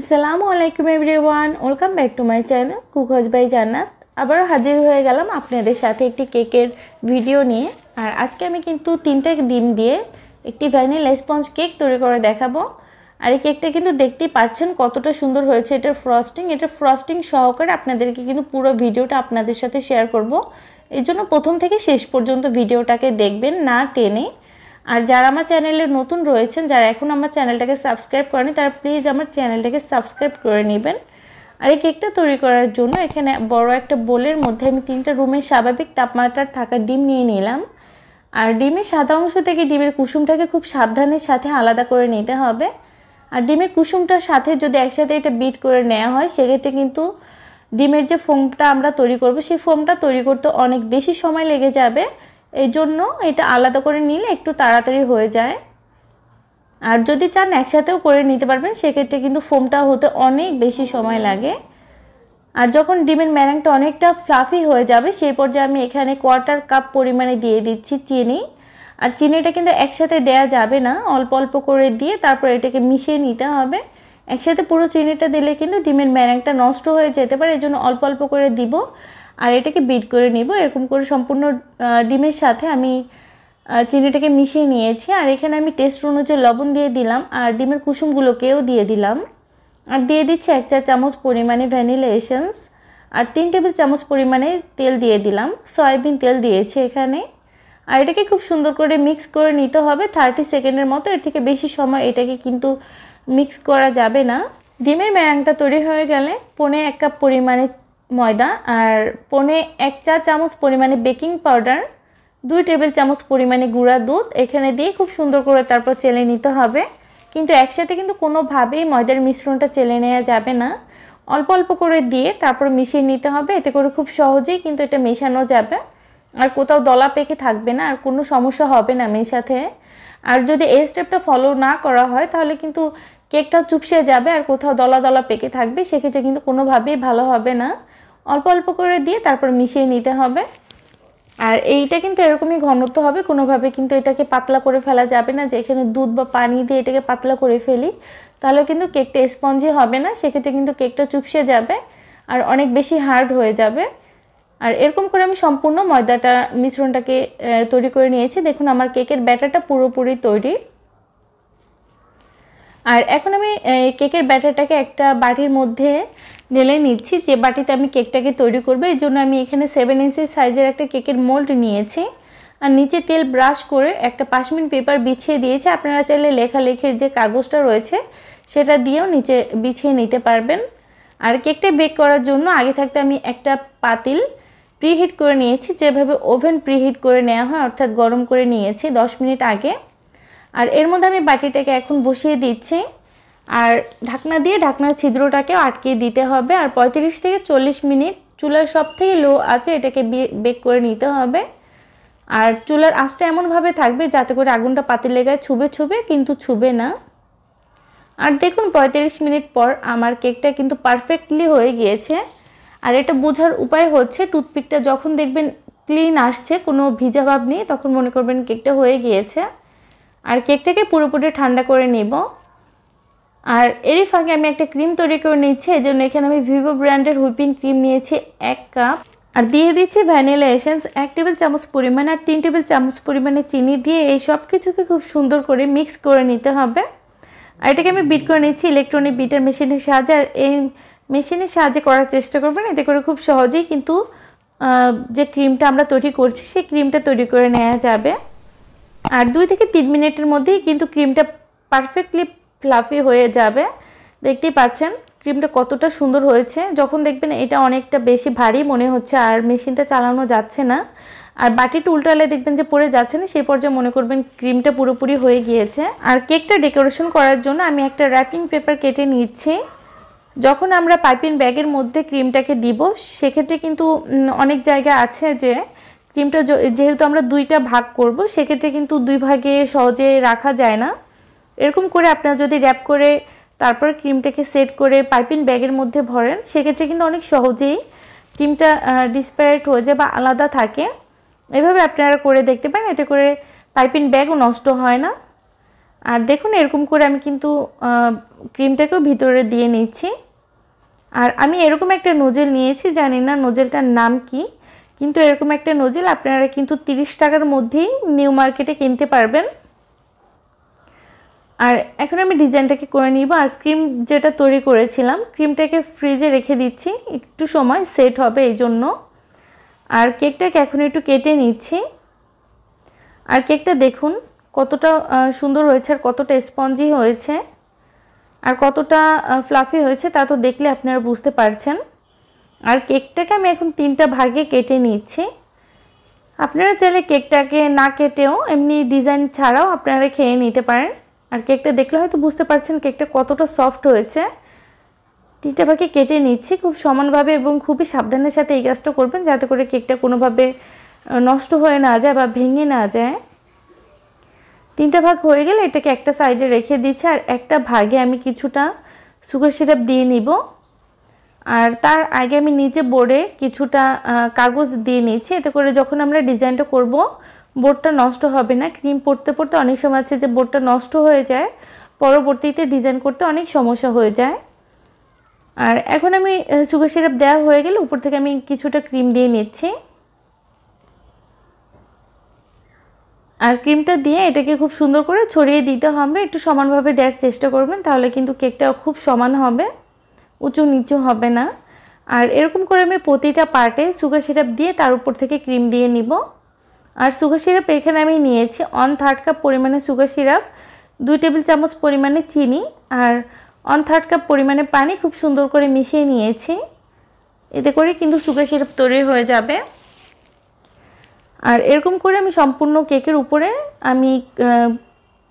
আসসালামু আলাইকুম everyone welcome back to my channel cooks by Jannat আবারও হাজির হয়ে গেলাম আপনাদের সাথে একটি কেকের ভিডিও নিয়ে আর আজকে আমি কিন্তু তিনটা ডিম দিয়ে একটি ভ্যানিলা স্পঞ্জ কেক তৈরি করে দেখাবো আর এই কেকটা কিন্তু দেখতেই পাচ্ছেন কতটা সুন্দর হয়েছে এটার ফ্রস্টিং এটা ফ্রস্টিং সহকারে আপনাদেরকে কিন্তু পুরো ভিডিওটা আপনাদের সাথে শেয়ার করব এই জন্য প্রথম থেকে শেষ পর্যন্ত ভিডিওটাকে দেখবেন না টেনে আর যারা আমার চ্যানেলে নতুন রয়েছেন যারা এখন আমার চ্যানেলটাকে সাবস্ক্রাইব করেনি তারা প্লিজ আমার চ্যানেলটাকে সাবস্ক্রাইব করে নেবেন আর এই কেকটা তৈরি করার জন্য এখানে বড় একটা বোলের মধ্যে আমি তিনটা রুমের স্বাভাবিক তাপমাত্রার থাকা ডিম নিয়ে নিলাম আর ডিমের সাদা অংশ থেকে ডিমের কুসুমটাকে খুব সাবধানের সাথে আলাদা করে নিতে হবে আর ডিমের কুসুমটার সাথে যদি একসাথে এটা বিট করে নেওয়া হয় সেক্ষেত্রে কিন্তু ডিমের যে ফোমটা আমরা তৈরি করব সেই ফোমটা তৈরি করতে অনেক বেশি সময় লেগে যাবে এই জন্য এটা আলাদা করে নিলে একটু তাড়াতাড়ি হয়ে যায় আর যদি চান একসাথেও করে নিতে পারবেন সেক্ষেত্রে কিন্তু ফোমটা হতে অনেক বেশি সময় লাগে আর যখন ডিমের ম্যারাংটা অনেকটা ফ্লাফি হয়ে যাবে সেই পর্যায়ে আমি এখানে কোয়ার্টার কাপ পরিমাণে দিয়ে দিচ্ছি চিনি আর চিনিটা কিন্তু একসাথে দেয়া যাবে না অল্প অল্প করে দিয়ে তারপর এটাকে মিশিয়ে নিতে হবে একসাথে পুরো চিনিটা দিলে কিন্তু ডিমের ম্যারাংটা নষ্ট হয়ে যেতে পারে এই জন্য অল্প অল্প করে দিব আর এটাকে বিট করে নিব এরকম করে সম্পূর্ণ ডিমের সাথে আমি চিনিটাকে মিশিয়ে নিয়েছি আর এখানে আমি টেস্ট অনুযায়ী লবণ দিয়ে দিলাম আর ডিমের কুসুমগুলোকেও দিয়ে দিলাম আর দিয়ে দিচ্ছি এক চা চামচ পরিমাণে ভ্যানিলা এসেন্স আর তিন টেবিল চামচ পরিমাণে তেল দিয়ে দিলাম সয়াবিন তেল দিয়েছি এখানে আর এটাকে খুব সুন্দর করে মিক্স করে নিতে হবে থার্টি সেকেন্ডের মতো এর থেকে বেশি সময় এটাকে কিন্তু মিক্স করা যাবে না ডিমের ম্যাংটা তৈরি হয়ে গেলে পনে এক কাপ পরিমাণে ময়দা আর পনে এক চা চামচ পরিমাণে বেকিং পাউডার দুই টেবিল চামচ পরিমাণে গুঁড়া দুধ এখানে দিয়ে খুব সুন্দর করে তারপর চেলে নিতে হবে কিন্তু একসাথে কিন্তু কোনোভাবেই ময়দার মিশ্রণটা চেলে নেওয়া যাবে না অল্প অল্প করে দিয়ে তারপর মিশিয়ে নিতে হবে এতে করে খুব সহজেই কিন্তু এটা মেশানো যাবে আর কোথাও দলা পেকে থাকবে না আর কোনো সমস্যা হবে না মেশাতে আর যদি এই স্টেপটা ফলো না করা হয় তাহলে কিন্তু কেকটা চুপসে যাবে আর কোথাও দলা দলা পেকে থাকবে সেক্ষেত্রে কিন্তু কোনোভাবেই ভালো হবে না অল্প অল্প করে দিয়ে তারপর মিশিয়ে নিতে হবে আর এইটা কিন্তু এরকমই ঘনত্ব হবে কোনোভাবে কিন্তু এটাকে পাতলা করে ফেলা যাবে না যে এখানে দুধ বা পানি দিয়ে এটাকে পাতলা করে ফেলি তাহলে কিন্তু কেকটা স্পঞ্জি হবে না সেক্ষেত্রে কিন্তু কেকটা চুপসে যাবে আর অনেক বেশি হার্ড হয়ে যাবে আর এরকম করে আমি সম্পূর্ণ ময়দাটা মিশ্রণটাকে তৈরি করে নিয়েছি দেখুন আমার কেকের ব্যাটারটা পুরোপুরি তৈরি আর এখন আমি কেকের ব্যাটারটাকে একটা বাটির মধ্যে নেলে নিচ্ছি যে বাটিতে আমি কেকটাকে তৈরি করবো এই জন্য আমি এখানে সেভেন ইঞ্চি সাইজের একটা কেকের মোল্ড নিয়েছি আর নিচে তেল ব্রাশ করে একটা মিনিট পেপার বিছিয়ে দিয়েছে আপনারা চাইলে লেখালেখির যে কাগজটা রয়েছে সেটা দিয়েও নিচে বিছিয়ে নিতে পারবেন আর কেকটা বেক করার জন্য আগে থাকতে আমি একটা পাতিল প্রিহিট করে নিয়েছি যেভাবে ওভেন প্রিহিট করে নেওয়া হয় অর্থাৎ গরম করে নিয়েছি 10 মিনিট আগে আর এর মধ্যে আমি বাটিটাকে এখন বসিয়ে দিচ্ছি আর ঢাকনা দিয়ে ঢাকনার ছিদ্রটাকেও আটকে দিতে হবে আর পঁয়ত্রিশ থেকে চল্লিশ মিনিট চুলার সব থেকে লো আছে এটাকে বেক করে নিতে হবে আর চুলার আঁচটা এমনভাবে থাকবে যাতে করে আগুনটা পাতি লেগায় ছুবে ছুবে কিন্তু ছুবে না আর দেখুন পঁয়ত্রিশ মিনিট পর আমার কেকটা কিন্তু পারফেক্টলি হয়ে গিয়েছে আর এটা বোঝার উপায় হচ্ছে টুথপিকটা যখন দেখবেন ক্লিন আসছে কোনো ভিজা ভাব নেই তখন মনে করবেন কেকটা হয়ে গিয়েছে আর কেকটাকে পুরোপুরি ঠান্ডা করে নিব আর এরই ফাঁকে আমি একটা ক্রিম তৈরি করে নিচ্ছি এই জন্য এখানে আমি ভিভো ব্র্যান্ডের হুইপিং ক্রিম নিয়েছি এক কাপ আর দিয়ে দিচ্ছি ভ্যানিলা এসেন্স এক টেবিল চামচ পরিমাণ আর তিন টেবিল চামচ পরিমাণে চিনি দিয়ে এই সব কিছুকে খুব সুন্দর করে মিক্স করে নিতে হবে আর এটাকে আমি বিট করে নিচ্ছি ইলেকট্রনিক বিটার মেশিনের সাহায্যে আর এই মেশিনের সাহায্যে করার চেষ্টা করবেন এতে করে খুব সহজেই কিন্তু যে ক্রিমটা আমরা তৈরি করছি সেই ক্রিমটা তৈরি করে নেওয়া যাবে আর দুই থেকে তিন মিনিটের মধ্যেই কিন্তু ক্রিমটা পারফেক্টলি ফ্লাফি হয়ে যাবে দেখতেই পাচ্ছেন ক্রিমটা কতটা সুন্দর হয়েছে যখন দেখবেন এটা অনেকটা বেশি ভারী মনে হচ্ছে আর মেশিনটা চালানো যাচ্ছে না আর বাটিটা উল্টালে দেখবেন যে পরে যাচ্ছে না সেই পর্যায়ে মনে করবেন ক্রিমটা পুরোপুরি হয়ে গিয়েছে আর কেকটা ডেকোরেশন করার জন্য আমি একটা র্যাপিং পেপার কেটে নিচ্ছি যখন আমরা পাইপিং ব্যাগের মধ্যে ক্রিমটাকে দিব সেক্ষেত্রে কিন্তু অনেক জায়গা আছে যে ক্রিমটা যেহেতু আমরা দুইটা ভাগ করব সেক্ষেত্রে কিন্তু দুই ভাগে সহজে রাখা যায় না এরকম করে আপনার যদি র্যাপ করে তারপর ক্রিমটাকে সেট করে পাইপিন ব্যাগের মধ্যে ভরেন সেক্ষেত্রে কিন্তু অনেক সহজেই ক্রিমটা ডিসপ্যারেট হয়ে যায় বা আলাদা থাকে এভাবে আপনারা করে দেখতে পারেন এতে করে পাইপিন ব্যাগও নষ্ট হয় না আর দেখুন এরকম করে আমি কিন্তু ক্রিমটাকেও ভিতরে দিয়ে নিচ্ছি আর আমি এরকম একটা নোজেল নিয়েছি জানি না নোজেলটার নাম কী কিন্তু এরকম একটা নজিল আপনারা কিন্তু তিরিশ টাকার মধ্যেই নিউ মার্কেটে কিনতে পারবেন আর এখন আমি ডিজাইনটাকে করে নিব আর ক্রিম যেটা তৈরি করেছিলাম ক্রিমটাকে ফ্রিজে রেখে দিচ্ছি একটু সময় সেট হবে এই জন্য আর কেকটাকে এখন একটু কেটে নিচ্ছি আর কেকটা দেখুন কতটা সুন্দর হয়েছে আর কতটা স্পঞ্জি হয়েছে আর কতটা ফ্লাফি হয়েছে তা তো দেখলে আপনারা বুঝতে পারছেন আর কেকটাকে আমি এখন তিনটা ভাগে কেটে নিচ্ছি আপনারা চাইলে কেকটাকে না কেটেও এমনি ডিজাইন ছাড়াও আপনারা খেয়ে নিতে পারেন আর কেকটা দেখলে হয়তো বুঝতে পারছেন কেকটা কতটা সফট হয়েছে তিনটা ভাগে কেটে নিচ্ছি খুব সমানভাবে এবং খুবই সাবধানের সাথে এই কাজটা করবেন যাতে করে কেকটা কোনোভাবে নষ্ট হয়ে না যায় বা ভেঙে না যায় তিনটা ভাগ হয়ে গেলে এটাকে একটা সাইডে রেখে দিচ্ছি আর একটা ভাগে আমি কিছুটা সুগার সিরাপ দিয়ে নিব আর তার আগে আমি নিচে বোর্ডে কিছুটা কাগজ দিয়ে নিয়েছি এতে করে যখন আমরা ডিজাইনটা করব বোর্ডটা নষ্ট হবে না ক্রিম পড়তে পড়তে অনেক সময় আছে যে বোর্ডটা নষ্ট হয়ে যায় পরবর্তীতে ডিজাইন করতে অনেক সমস্যা হয়ে যায় আর এখন আমি সুগার সিরাপ দেওয়া হয়ে গেলে উপর থেকে আমি কিছুটা ক্রিম দিয়ে নিচ্ছি আর ক্রিমটা দিয়ে এটাকে খুব সুন্দর করে ছড়িয়ে দিতে হবে একটু সমানভাবে দেওয়ার চেষ্টা করবেন তাহলে কিন্তু কেকটা খুব সমান হবে উঁচু নিচু হবে না আর এরকম করে আমি প্রতিটা পার্টে সুগার সিরাপ দিয়ে তার উপর থেকে ক্রিম দিয়ে নিব আর সুগার সিরাপ এখানে আমি নিয়েছি অন থার্ড কাপ পরিমাণে সুগার সিরাপ দুই টেবিল চামচ পরিমাণে চিনি আর অন থার্ড কাপ পরিমাণে পানি খুব সুন্দর করে মিশিয়ে নিয়েছি এতে করে কিন্তু সুগার সিরাপ তৈরি হয়ে যাবে আর এরকম করে আমি সম্পূর্ণ কেকের উপরে আমি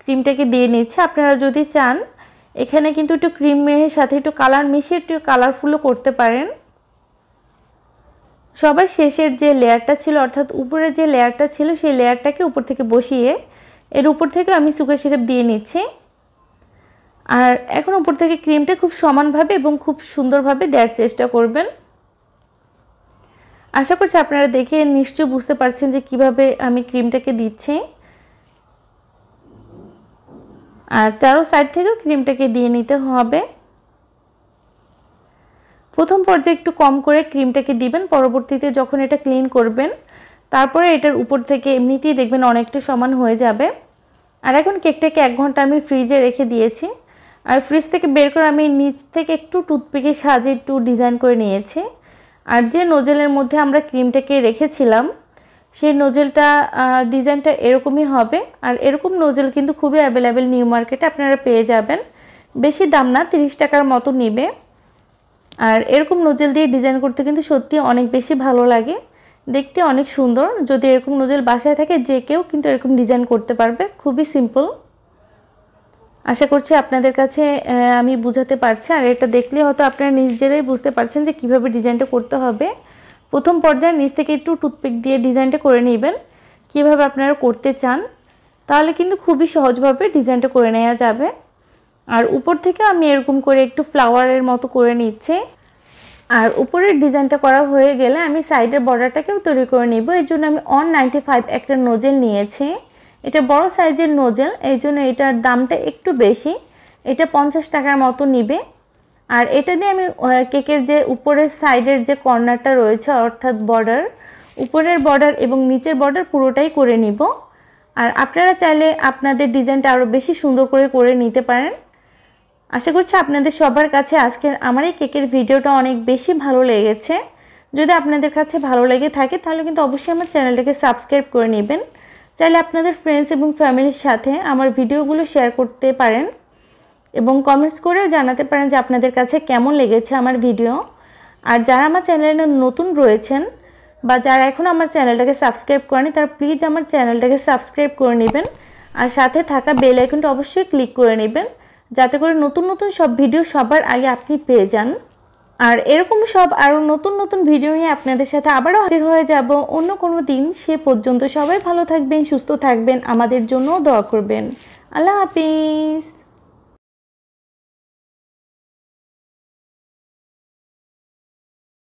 ক্রিমটাকে দিয়ে নিচ্ছি আপনারা যদি চান এখানে কিন্তু একটু ক্রিম মেহের সাথে একটু কালার মিশিয়ে একটু কালারফুলও করতে পারেন সবার শেষের যে লেয়ারটা ছিল অর্থাৎ উপরে যে লেয়ারটা ছিল সেই লেয়ারটাকে উপর থেকে বসিয়ে এর উপর থেকে আমি সুগার সিরাপ দিয়ে নিচ্ছি আর এখন উপর থেকে ক্রিমটা খুব সমানভাবে এবং খুব সুন্দরভাবে দেওয়ার চেষ্টা করবেন আশা করছি আপনারা দেখে নিশ্চয় বুঝতে পারছেন যে কিভাবে আমি ক্রিমটাকে দিচ্ছি আর চারো সাইড থেকেও ক্রিমটাকে দিয়ে নিতে হবে প্রথম পর্যায়ে একটু কম করে ক্রিমটাকে দিবেন পরবর্তীতে যখন এটা ক্লিন করবেন তারপরে এটার উপর থেকে এমনিতেই দেখবেন অনেকটা সমান হয়ে যাবে আর এখন কেকটাকে এক ঘন্টা আমি ফ্রিজে রেখে দিয়েছি আর ফ্রিজ থেকে বের করে আমি নিচ থেকে একটু টুথপিকে সাহায্যে একটু ডিজাইন করে নিয়েছি আর যে নোজেলের মধ্যে আমরা ক্রিমটাকে রেখেছিলাম সেই নোজেলটা ডিজাইনটা এরকমই হবে আর এরকম নোজেল কিন্তু খুবই অ্যাভেলেবেল নিউ মার্কেটে আপনারা পেয়ে যাবেন বেশি দাম না তিরিশ টাকার মতো নেবে আর এরকম নোজেল দিয়ে ডিজাইন করতে কিন্তু সত্যি অনেক বেশি ভালো লাগে দেখতে অনেক সুন্দর যদি এরকম নোজেল বাসায় থাকে যে কেউ কিন্তু এরকম ডিজাইন করতে পারবে খুবই সিম্পল আশা করছি আপনাদের কাছে আমি বুঝাতে পারছি আর এটা দেখলে হয়তো আপনারা নিজেরাই বুঝতে পারছেন যে কিভাবে ডিজাইনটা করতে হবে প্রথম পর্যায়ে নিচ থেকে একটু টুথপিক দিয়ে ডিজাইনটা করে নেবেন কীভাবে আপনারা করতে চান তাহলে কিন্তু খুবই সহজভাবে ডিজাইনটা করে নেওয়া যাবে আর উপর থেকে আমি এরকম করে একটু ফ্লাওয়ারের মতো করে নিচ্ছে আর উপরের ডিজাইনটা করা হয়ে গেলে আমি সাইডের বর্ডারটাকেও তৈরি করে নিব এর জন্য আমি অন নাইনটি ফাইভ একটা নোজেল নিয়েছি এটা বড় সাইজের নোজেল এই জন্য এটার দামটা একটু বেশি এটা পঞ্চাশ টাকার মতো নিবে আর এটা দিয়ে আমি কেকের যে উপরের সাইডের যে কর্নারটা রয়েছে অর্থাৎ বর্ডার উপরের বর্ডার এবং নিচের বর্ডার পুরোটাই করে নিব আর আপনারা চাইলে আপনাদের ডিজাইনটা আরও বেশি সুন্দর করে করে নিতে পারেন আশা করছি আপনাদের সবার কাছে আজকের আমার এই কেকের ভিডিওটা অনেক বেশি ভালো লেগেছে যদি আপনাদের কাছে ভালো লেগে থাকে তাহলে কিন্তু অবশ্যই আমার চ্যানেলটাকে সাবস্ক্রাইব করে নেবেন চাইলে আপনাদের ফ্রেন্ডস এবং ফ্যামিলির সাথে আমার ভিডিওগুলো শেয়ার করতে পারেন এবং কমেন্টস করেও জানাতে পারেন যে আপনাদের কাছে কেমন লেগেছে আমার ভিডিও আর যারা আমার চ্যানেলে নতুন রয়েছেন বা যারা এখন আমার চ্যানেলটাকে সাবস্ক্রাইব করেনি তারা প্লিজ আমার চ্যানেলটাকে সাবস্ক্রাইব করে নেবেন আর সাথে থাকা বেল আইকনটা অবশ্যই ক্লিক করে নেবেন যাতে করে নতুন নতুন সব ভিডিও সবার আগে আপনি পেয়ে যান আর এরকম সব আরও নতুন নতুন ভিডিও নিয়ে আপনাদের সাথে আবারও হাজির হয়ে যাব অন্য কোনো দিন সে পর্যন্ত সবাই ভালো থাকবেন সুস্থ থাকবেন আমাদের জন্য দোয়া করবেন আল্লাহ হাফিজ